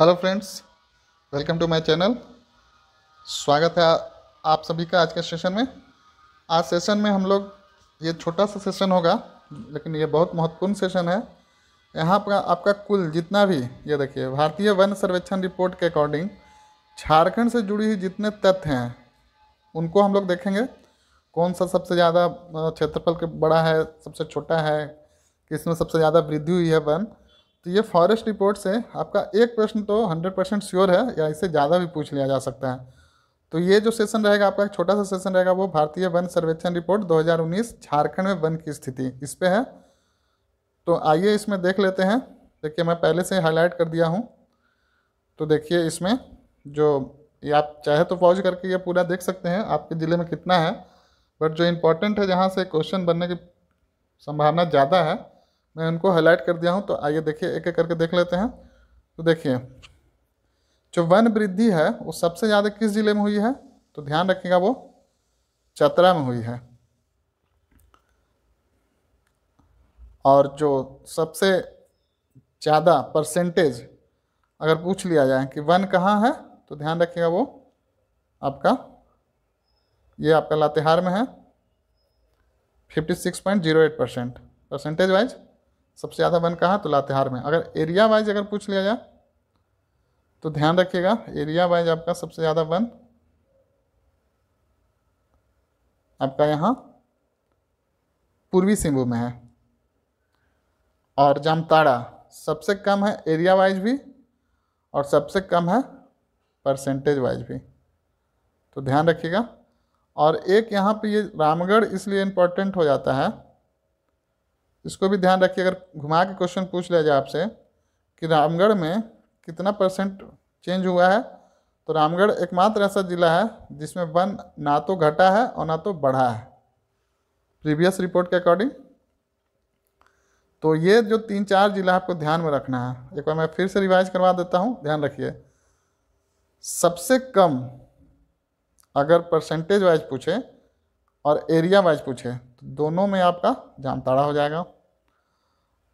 hello friends welcome to my channel स्वागत है आप सभी का आज के सेशन में आज सेशन में हम लोग ये छोटा सा सेशन होगा लेकिन ये बहुत महत्वपूर्ण सेशन है यहाँ पर आपका कुल जितना भी ये देखिए भारतीय वन सर्वेक्षण रिपोर्ट के अकॉर्डिंग झारखंड से जुड़ी हुई जितने तथ्य हैं उनको हम लोग देखेंगे कौन सा सबसे ज़्यादा क्षेत्रफल के बड़ा है सबसे छोटा है किसमें सबसे ज़्यादा वृद्धि हुई है वन तो ये फॉरेस्ट रिपोर्ट से आपका एक प्रश्न तो हंड्रेड परसेंट श्योर है या इससे ज़्यादा भी पूछ लिया जा सकता है तो ये जो सेशन रहेगा आपका छोटा सा सेशन रहेगा वो भारतीय वन सर्वेक्षण रिपोर्ट 2019 झारखंड में वन की स्थिति इस पर है तो आइए इसमें देख लेते हैं देखिए मैं पहले से हाईलाइट कर दिया हूँ तो देखिए इसमें जो ये आप चाहे तो पॉज करके ये पूरा देख सकते हैं आपके ज़िले में कितना है बट जो इम्पोर्टेंट है जहाँ से क्वेश्चन बनने की संभावना ज़्यादा है मैं उनको हाईलाइट कर दिया हूँ तो आइए देखिए एक एक करके देख लेते हैं तो देखिए जो वन वृद्धि है वो सबसे ज़्यादा किस जिले में हुई है तो ध्यान रखिएगा वो चतरा में हुई है और जो सबसे ज़्यादा परसेंटेज अगर पूछ लिया जाए कि वन कहाँ है तो ध्यान रखिएगा वो आपका ये आपका लातेहार में है 56.08 परसेंट परसेंटेज वाइज सबसे ज़्यादा वन कहाँ तो लातेहार में अगर एरिया वाइज अगर पूछ लिया जाए तो ध्यान रखिएगा एरिया वाइज आपका सबसे ज़्यादा वन आपका यहाँ पूर्वी सिंहभूम में है और जामताड़ा सबसे कम है एरिया वाइज भी और सबसे कम है परसेंटेज वाइज भी तो ध्यान रखिएगा और एक यहाँ पे ये रामगढ़ इसलिए इम्पोर्टेंट हो जाता है इसको भी ध्यान रखिए अगर घुमा के क्वेश्चन पूछ लिया जाए आपसे कि रामगढ़ में कितना परसेंट चेंज हुआ है तो रामगढ़ एकमात्र ऐसा जिला है जिसमें वन ना तो घटा है और ना तो बढ़ा है प्रीवियस रिपोर्ट के अकॉर्डिंग तो ये जो तीन चार जिला आपको ध्यान में रखना है एक बार मैं फिर से रिवाइज करवा देता हूँ ध्यान रखिए सबसे कम अगर परसेंटेज वाइज पूछे और एरिया वाइज पूछे तो दोनों में आपका जामताड़ा हो जाएगा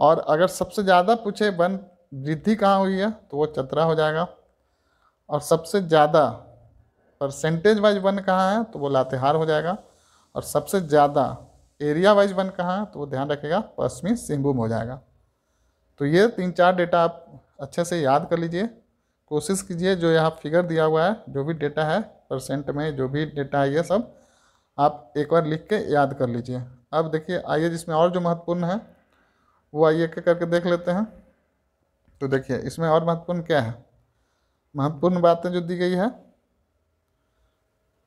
और अगर सबसे ज़्यादा पूछे वन वृद्धि कहाँ हुई है तो वो चतरा हो जाएगा और सबसे ज़्यादा परसेंटेज वाइज वन कहाँ है तो वो लातेहार हो जाएगा और सबसे ज़्यादा एरिया वाइज वन कहाँ है तो वो ध्यान रखेगा पश्चिमी सिंहभूम हो जाएगा तो ये तीन चार डेटा आप अच्छे से याद कर लीजिए कोशिश कीजिए जो यहाँ फिगर दिया हुआ है जो भी डेटा है परसेंट में जो भी डेटा है ये सब आप एक बार लिख के याद कर लीजिए अब देखिए आइए जिसमें और जो महत्वपूर्ण है वो आइए एक करके देख लेते हैं तो देखिए इसमें और महत्वपूर्ण क्या है महत्वपूर्ण बातें जो दी गई है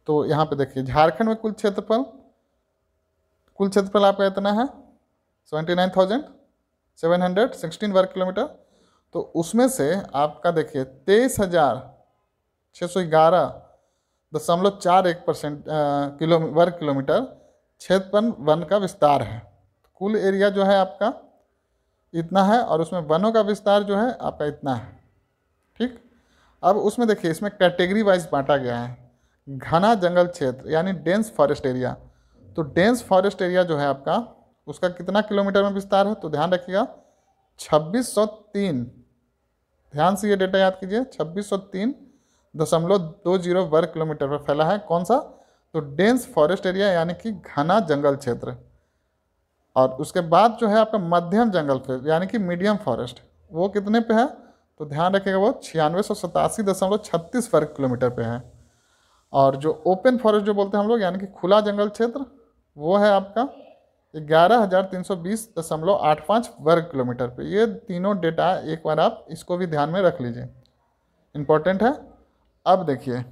तो यहाँ पे देखिए झारखंड में कुल क्षेत्रफल कुल क्षेत्रफल आपका इतना है seventy nine thousand seven hundred sixteen वर्ग किलोमीटर तो उसमें से आपका देखिए तेईस हज़ार छः सौ ग्यारह दशमलव चार एक परसेंट किलो वर्ग किलोमीटर क्षेत्रफल वन का विस्तार है तो कुल एरिया जो है आपका इतना है और उसमें वनों का विस्तार जो है आपका इतना है ठीक अब उसमें देखिए इसमें कैटेगरी वाइज बांटा गया है घना जंगल क्षेत्र यानी डेंस फॉरेस्ट एरिया तो डेंस फॉरेस्ट एरिया जो है आपका उसका कितना किलोमीटर में विस्तार है तो ध्यान रखिएगा 2603 ध्यान से ये डेटा याद कीजिए छब्बीस दशमलव दो जीरो वर्ग किलोमीटर पर फैला है कौन सा तो डेंस फॉरेस्ट एरिया यानी कि घना जंगल क्षेत्र और उसके बाद जो है आपका मध्यम जंगल फिर यानी कि मीडियम फॉरेस्ट वो कितने पे है तो ध्यान रखिएगा वो छियानवे सौ सतासी दशमलव छत्तीस वर्ग किलोमीटर पे है और जो ओपन फॉरेस्ट जो बोलते हैं हम लोग यानी कि खुला जंगल क्षेत्र वो है आपका ग्यारह हज़ार तीन सौ बीस दशमलव आठ पाँच वर्ग किलोमीटर पे ये तीनों डेटा एक बार आप इसको भी ध्यान में रख लीजिए इम्पॉर्टेंट है अब देखिए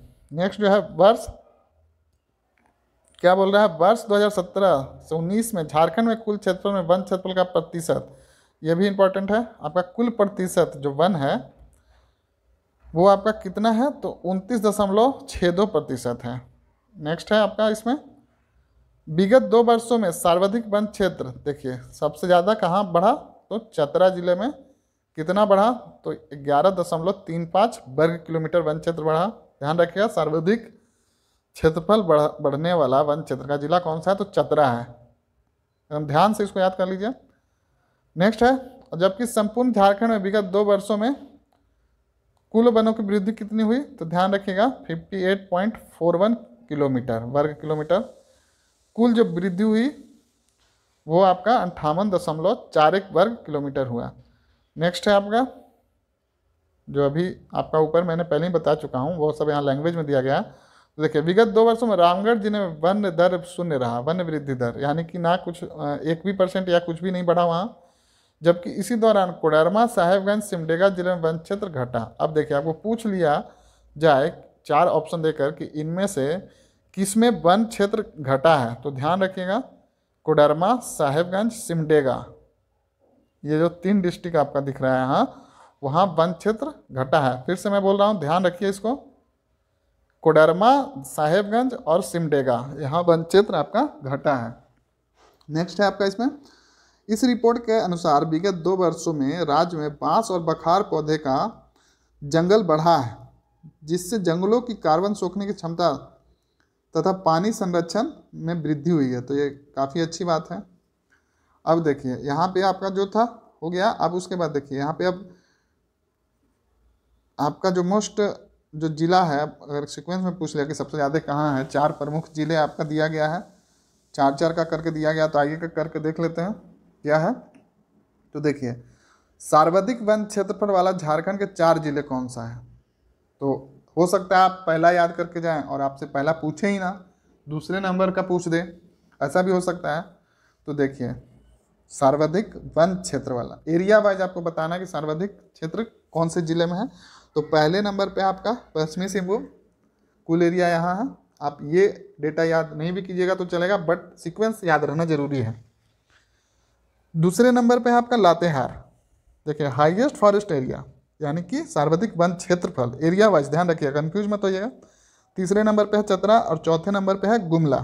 नेक्स्ट जो है वर्ष क्या बोल रहा है वर्ष 2017 से 19 में झारखंड में कुल क्षेत्रफल में वन क्षेत्रफल का प्रतिशत ये भी इम्पोर्टेंट है आपका कुल प्रतिशत जो वन है वो आपका कितना है तो उनतीस दशमलव छः दो प्रतिशत है नेक्स्ट है आपका इसमें विगत दो वर्षों में सर्वाधिक वन क्षेत्र देखिए सबसे ज़्यादा कहाँ बढ़ा तो चतरा जिले में कितना बढ़ा तो ग्यारह दशमलव तीन पाँच वर्ग किलोमीटर वन क्षेत्र बढ़ा ध्यान रखिएगा सर्वाधिक क्षेत्रफल बढ़ बढ़ने वाला वन क्षेत्र का जिला कौन सा है तो चतरा है एकदम ध्यान से इसको याद कर लीजिए नेक्स्ट है जबकि संपूर्ण झारखंड में विगत दो वर्षों में कुल वनों की वृद्धि कितनी हुई तो ध्यान रखिएगा 58.41 किलोमीटर वर्ग किलोमीटर कुल जो वृद्धि हुई वो आपका अंठावन दशमलव चार एक वर्ग किलोमीटर हुआ नेक्स्ट है आपका जो अभी आपका ऊपर मैंने पहले ही बता चुका हूँ वो सब यहाँ लैंग्वेज में दिया गया देखिए विगत दो वर्षों में रामगढ़ जिले में वन दर शून्य रहा वन वृद्धि दर यानी कि ना कुछ एक भी परसेंट या कुछ भी नहीं बढ़ा वहाँ जबकि इसी दौरान कोडरमा साहेबगंज सिमडेगा जिले में वन क्षेत्र घटा अब देखिए आपको पूछ लिया जाए चार ऑप्शन देकर कि इनमें से किस में वन क्षेत्र घटा है तो ध्यान रखिएगा कोडरमा साहेबगंज सिमडेगा ये जो तीन डिस्ट्रिक्ट आपका दिख रहा है यहाँ वहाँ वन क्षेत्र घटा है फिर से मैं बोल रहा हूँ ध्यान रखिए इसको कोडरमा साहेबगंज और सिमडेगा यहाँ वन क्षेत्र आपका घटा है नेक्स्ट है आपका इसमें इस रिपोर्ट के अनुसार विगत दो वर्षों में राज्य में बांस और बखार पौधे का जंगल बढ़ा है जिससे जंगलों की कार्बन सोखने की क्षमता तथा पानी संरक्षण में वृद्धि हुई है तो ये काफ़ी अच्छी बात है अब देखिए यहाँ पे आपका जो था हो गया अब उसके बाद देखिए यहाँ पे अब आपका जो मोस्ट जो ज़िला है अगर सिक्वेंस में पूछ लिया कि सबसे ज़्यादा कहाँ है चार प्रमुख ज़िले आपका दिया गया है चार चार का करके दिया गया तो आगे का करके देख लेते हैं क्या है तो देखिए सर्वाधिक वन क्षेत्रफल वाला झारखंड के चार जिले कौन सा है तो हो सकता है आप पहला याद करके जाएं और आपसे पहला पूछे ही ना दूसरे नंबर का पूछ दे ऐसा भी हो सकता है तो देखिए सर्वाधिक वन क्षेत्र वाला एरिया वाइज आपको बताना है कि सर्वाधिक क्षेत्र कौन से जिले में है तो पहले नंबर पे आपका पश्चिमी सिंहभूम कुल एरिया यहाँ है आप ये डेटा याद नहीं भी कीजिएगा तो चलेगा बट सीक्वेंस याद रहना जरूरी है दूसरे नंबर पे है आपका लातेहार देखिए हाईएस्ट फॉरेस्ट एरिया यानी कि सर्वाधिक वन क्षेत्रफल एरिया वाइज ध्यान रखिएगा कन्फ्यूज मत होइएगा तीसरे नंबर पे है चतरा और चौथे नंबर पे है गुमला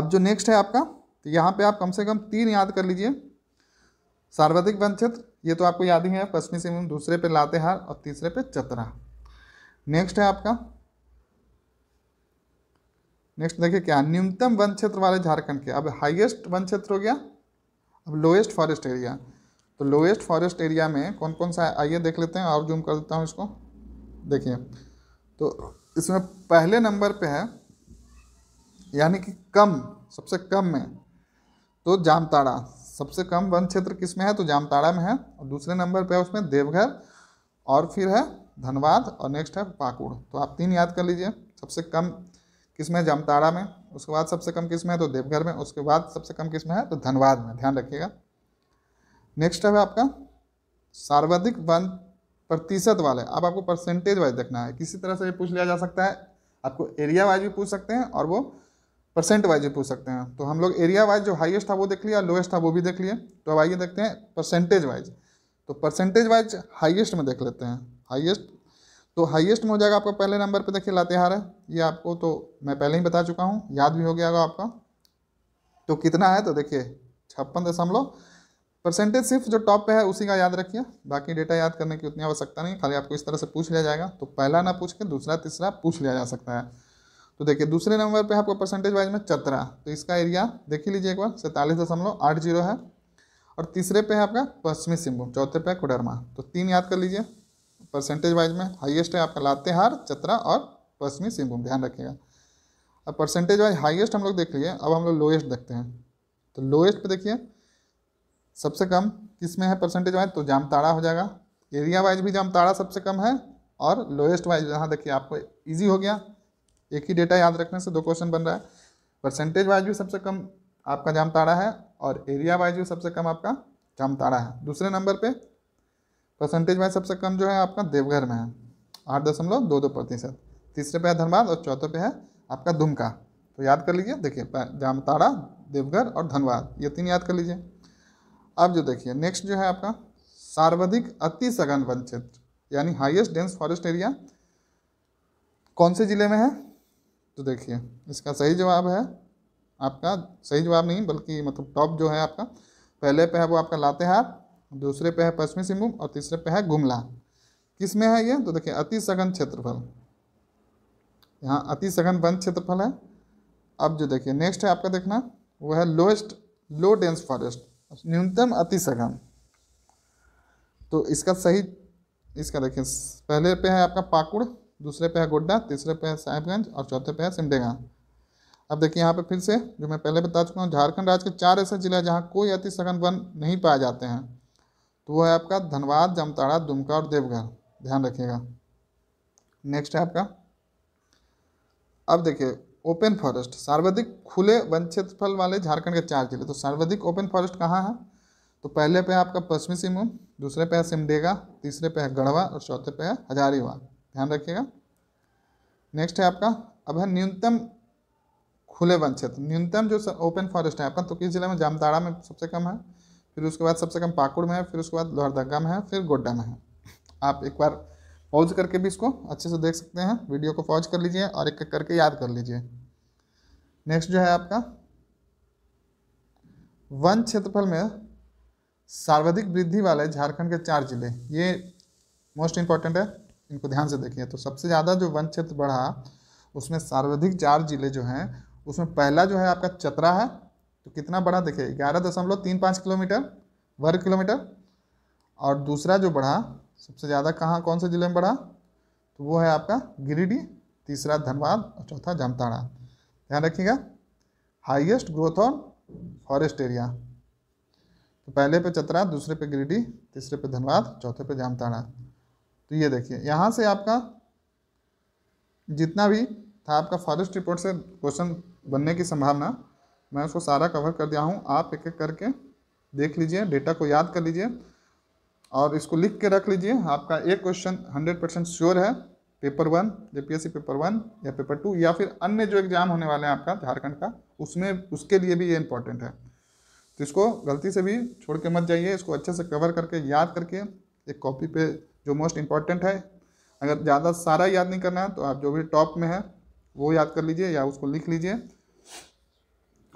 अब जो नेक्स्ट है आपका तो यहाँ पे आप कम से कम तीन याद कर लीजिए सर्वाधिक वन क्षेत्र ये तो आपको याद ही है पश्चिमी सिंहभूम दूसरे पे लातेहार और तीसरे पे चतरा नेक्स्ट है आपका नेक्स्ट देखिए क्या न्यूनतम वन क्षेत्र वाले झारखंड के अब हाईएस्ट वन क्षेत्र हो गया अब लोएस्ट फॉरेस्ट एरिया तो लोएस्ट फॉरेस्ट एरिया में कौन कौन सा आइए देख लेते हैं और जूम कर देता हूँ इसको देखिए तो इसमें पहले नंबर पे है यानी कि कम सबसे कम में तो जामताड़ा सबसे कम वन क्षेत्र किस में है तो जामताड़ा में है और दूसरे नंबर पे है उसमें देवघर और फिर है धनबाद और नेक्स्ट है पाकुड़ तो आप तीन याद कर लीजिए सबसे कम किस में जामताड़ा में उसके बाद सबसे कम किस में है तो देवघर में उसके बाद सबसे कम किस में है तो धनबाद में ध्यान रखिएगा नेक्स्ट है आपका सर्वाधिक वन प्रतिशत वाले अब आपको परसेंटेज वाइज देखना है किसी तरह से ये पूछ लिया जा सकता है आपको एरिया वाइज भी पूछ सकते हैं और वो परसेंट वाइज पूछ सकते हैं तो हम लोग एरिया वाइज जो हाईएस्ट था वो देख लिया लोएस्ट था वो भी देख लिए तो अब आइए देखते हैं परसेंटेज वाइज तो परसेंटेज वाइज हाईएस्ट में देख लेते हैं हाईएस्ट तो हाईएस्ट में हो जाएगा आपका पहले नंबर पे देखिए लातेहार है ये आपको तो मैं पहले ही बता चुका हूँ याद भी हो गया आपका तो कितना है तो देखिए छप्पन दशमलव परसेंटेज सिर्फ जो टॉप पे है उसी का याद रखिए बाकी डेटा याद करने की उतनी आवश्यकता नहीं खाली आपको इस तरह से पूछ लिया जाएगा तो पहला ना पूछ के दूसरा तीसरा पूछ लिया जा सकता है तो देखिए दूसरे नंबर पे आपको परसेंटेज वाइज में चतरा तो इसका एरिया देख लीजिए एक बार सैंतालीस दशमलव आठ जीरो है और तीसरे पे है आपका पश्चिमी सिंहभूम चौथे पे है कोडरमा तो तीन याद कर लीजिए परसेंटेज वाइज में हाइएस्ट है आपका लातेहार चतरा और पश्चिमी सिंहभूम ध्यान रखिएगा अब परसेंटेज वाइज हाइएस्ट हम लोग देख लीजिए अब हम लोग लोएस्ट देखते हैं तो लोएस्ट पर देखिए सबसे कम किस में है परसेंटेज वाइज तो जामताड़ा हो जाएगा एरिया वाइज भी जामताड़ा सबसे कम है और लोएस्ट वाइज यहाँ देखिए आपको ईजी हो गया एक ही डेटा याद रखने से दो क्वेश्चन बन रहा है परसेंटेज वाइज भी सबसे कम आपका जामताड़ा है और एरिया वाइज भी सबसे कम आपका ताड़ा है दूसरे नंबर पे परसेंटेज वाइज सबसे कम जो है आपका देवघर में है आठ दशमलव दो दो प्रतिशत तीसरे पे है धनबाद और चौथे पे है आपका दुमका तो याद कर लीजिए देखिए जामताड़ा देवघर और धनबाद ये तीन याद कर लीजिए अब जो देखिए नेक्स्ट जो है आपका सर्वाधिक अति सघन वन क्षेत्र यानी हाईएस्ट डेंस फॉरेस्ट एरिया कौन से ज़िले में है तो देखिए इसका सही जवाब है आपका सही जवाब नहीं बल्कि मतलब टॉप जो है आपका पहले पे है वो आपका लातेहार दूसरे पे है पश्चिमी सिंहभूम और तीसरे पे है गुमला किस में है ये तो देखिए अति सघन क्षेत्रफल यहाँ अति सघन वन क्षेत्रफल है अब जो देखिए नेक्स्ट है आपका देखना वो है लोएस्ट लो डेंस फॉरेस्ट न्यूनतम अति सघन तो इसका सही इसका देखिए पहले पे है आपका पाकुड़ दूसरे पे है गोड्डा तीसरे पे है साहिबगंज और चौथे पे है सिमडेगा अब देखिए यहाँ पे फिर से जो मैं पहले बता चुका हूँ झारखंड राज्य के चार ऐसे जिले हैं जहाँ कोई अति सघन वन नहीं पाए जाते हैं तो वो है आपका धनबाद जमताड़ा दुमका और देवघर ध्यान रखिएगा नेक्स्ट है आपका अब देखिए ओपन फॉरेस्ट सर्वाधिक खुले वन क्षेत्रफल वाले झारखंड के चार जिले तो सर्वाधिक ओपन फॉरेस्ट कहाँ है तो पहले पे है आपका पश्चिमी सिंहभूम दूसरे पे है सिमडेगा तीसरे पे है गढ़वा और चौथे पे है हजारीबाग ध्यान रखिएगा नेक्स्ट है आपका अब है न्यूनतम खुले वन क्षेत्र न्यूनतम जो ओपन फॉरेस्ट है आपका तो किस जिले में जामताड़ा में सबसे कम है फिर उसके बाद सबसे कम पाकुड़ में है फिर उसके बाद लोहरदगा में है फिर गोड्डा में है आप एक बार पॉज करके भी इसको अच्छे से देख सकते हैं वीडियो को पॉज कर लीजिए और एक एक करके याद कर लीजिए नेक्स्ट जो है आपका वन क्षेत्रफल में सर्वाधिक वृद्धि वाले झारखंड के चार जिले ये मोस्ट इम्पॉर्टेंट है इनको ध्यान से देखिए तो सबसे ज़्यादा जो वन क्षेत्र बढ़ा उसमें सर्वाधिक चार जिले जो हैं उसमें पहला जो है आपका चतरा है तो कितना बढ़ा देखिए ग्यारह दशमलव तीन पाँच किलोमीटर वर्ग किलोमीटर और दूसरा जो बढ़ा सबसे ज़्यादा कहाँ कौन से ज़िले में बढ़ा तो वो है आपका गिरिडीह तीसरा धनबाद और चौथा जामताड़ा ध्यान रखिएगा highest growth on forest area तो पहले पे चतरा दूसरे पे गिरिडीह तीसरे पे धनबाद चौथे पे जामताड़ा तो ये देखिए यहाँ से आपका जितना भी था आपका फॉरेस्ट रिपोर्ट से क्वेश्चन बनने की संभावना मैं उसको सारा कवर कर दिया हूँ आप एक एक करके देख लीजिए डेटा को याद कर लीजिए और इसको लिख के रख लीजिए आपका एक क्वेश्चन हंड्रेड परसेंट श्योर है पेपर वन जे पेपर वन या पेपर टू या फिर अन्य जो एग्जाम होने वाले हैं आपका झारखंड का उसमें उसके लिए भी ये इंपॉर्टेंट है तो इसको गलती से भी छोड़ के मत जाइए इसको अच्छे से कवर करके याद करके एक कॉपी पे जो मोस्ट इंपॉर्टेंट है अगर ज़्यादा सारा याद नहीं करना है तो आप जो भी टॉप में है वो याद कर लीजिए या उसको लिख लीजिए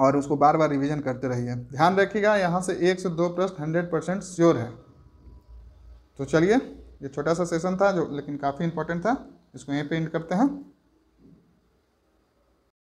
और उसको बार बार रिवीजन करते रहिए ध्यान रखिएगा यहाँ से एक से दो प्रश्न हंड्रेड परसेंट श्योर है तो चलिए ये छोटा सा सेशन था जो लेकिन काफ़ी इंपॉर्टेंट था इसको यहीं पे एंड करते हैं